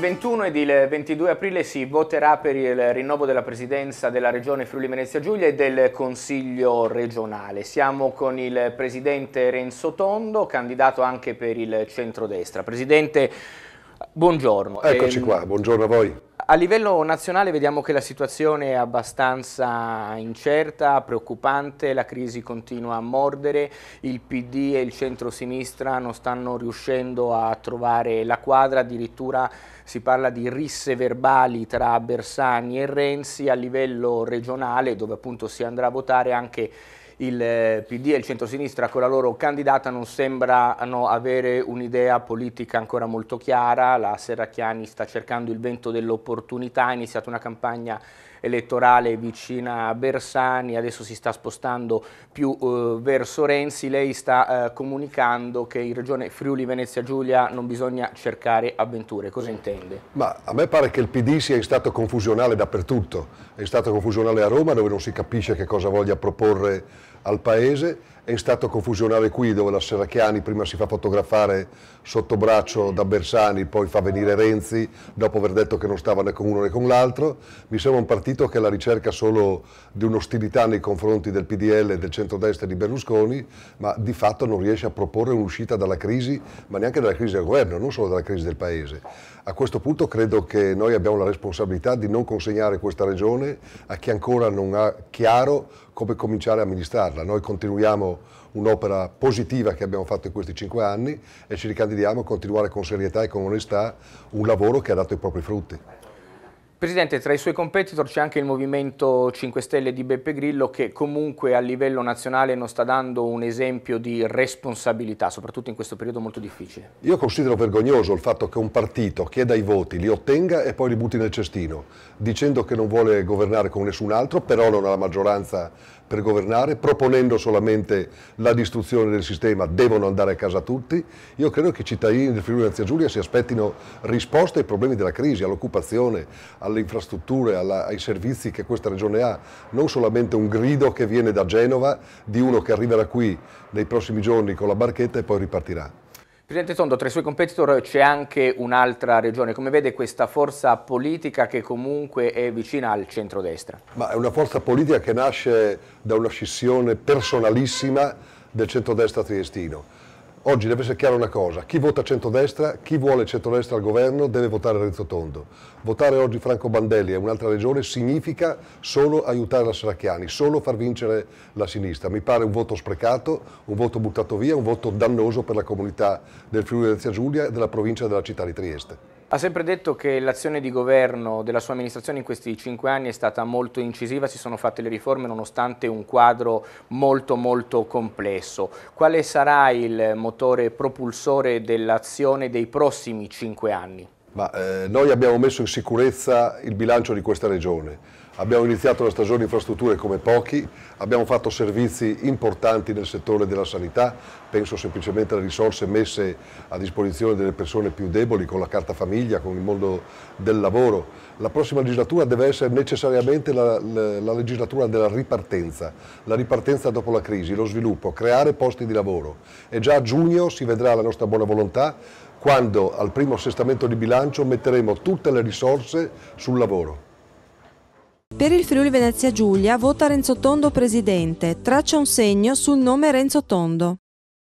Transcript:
21 ed il 22 aprile si voterà per il rinnovo della presidenza della Regione Friuli Venezia Giulia e del Consiglio regionale. Siamo con il presidente Renzo Tondo, candidato anche per il centrodestra. Presidente, buongiorno. Eccoci ehm... qua, buongiorno a voi. A livello nazionale vediamo che la situazione è abbastanza incerta, preoccupante, la crisi continua a mordere, il PD e il centro-sinistra non stanno riuscendo a trovare la quadra, addirittura si parla di risse verbali tra Bersani e Renzi a livello regionale dove appunto si andrà a votare anche il eh, PD e il centrosinistra con la loro candidata non sembrano avere un'idea politica ancora molto chiara, la Serracchiani sta cercando il vento dell'opportunità, ha iniziato una campagna elettorale vicina a Bersani, adesso si sta spostando più eh, verso Renzi, lei sta eh, comunicando che in regione Friuli Venezia Giulia non bisogna cercare avventure, cosa intende? Ma a me pare che il PD sia in stato confusionale dappertutto, è in stato confusionale a Roma dove non si capisce che cosa voglia proporre al Paese è in stato confusionale qui dove la Serracchiani prima si fa fotografare sotto braccio da Bersani, poi fa venire Renzi dopo aver detto che non stava né con uno né con l'altro. Mi sembra un partito che è alla ricerca solo di un'ostilità nei confronti del PDL, e del centrodestra di Berlusconi, ma di fatto non riesce a proporre un'uscita dalla crisi, ma neanche dalla crisi del governo, non solo dalla crisi del Paese. A questo punto credo che noi abbiamo la responsabilità di non consegnare questa regione a chi ancora non ha chiaro come cominciare a amministrarla. Noi continuiamo un'opera positiva che abbiamo fatto in questi cinque anni e ci ricandidiamo a continuare con serietà e con onestà un lavoro che ha dato i propri frutti. Presidente, tra i suoi competitor c'è anche il Movimento 5 Stelle di Beppe Grillo che comunque a livello nazionale non sta dando un esempio di responsabilità, soprattutto in questo periodo molto difficile. Io considero vergognoso il fatto che un partito chieda i voti, li ottenga e poi li butti nel cestino, dicendo che non vuole governare con nessun altro, però non ha la maggioranza per governare, proponendo solamente la distruzione del sistema, devono andare a casa tutti. Io credo che i cittadini del Friuli Venezia Giulia si aspettino risposte ai problemi della crisi, all'occupazione, alla alle infrastrutture, alla, ai servizi che questa regione ha, non solamente un grido che viene da Genova di uno che arriverà qui nei prossimi giorni con la barchetta e poi ripartirà. Presidente Tondo, tra i suoi competitor c'è anche un'altra regione, come vede questa forza politica che comunque è vicina al centrodestra? Ma è una forza politica che nasce da una scissione personalissima del centrodestra triestino. Oggi deve essere chiara una cosa, chi vota centrodestra, chi vuole centrodestra al governo deve votare Renzo Tondo. Votare oggi Franco Bandelli e un'altra regione significa solo aiutare la Seracchiani, solo far vincere la sinistra. Mi pare un voto sprecato, un voto buttato via, un voto dannoso per la comunità del Friuli Zia Giulia e della provincia della città di Trieste. Ha sempre detto che l'azione di governo della sua amministrazione in questi cinque anni è stata molto incisiva, si sono fatte le riforme nonostante un quadro molto molto complesso. Quale sarà il motore propulsore dell'azione dei prossimi cinque anni? Ma eh, noi abbiamo messo in sicurezza il bilancio di questa regione, abbiamo iniziato la stagione infrastrutture come pochi, abbiamo fatto servizi importanti nel settore della sanità, penso semplicemente alle risorse messe a disposizione delle persone più deboli con la carta famiglia, con il mondo del lavoro. La prossima legislatura deve essere necessariamente la, la, la legislatura della ripartenza, la ripartenza dopo la crisi, lo sviluppo, creare posti di lavoro e già a giugno si vedrà la nostra buona volontà quando al primo assestamento di bilancio metteremo tutte le risorse sul lavoro. Per il Friuli Venezia Giulia vota Renzo Tondo presidente, traccia un segno sul nome Renzo Tondo.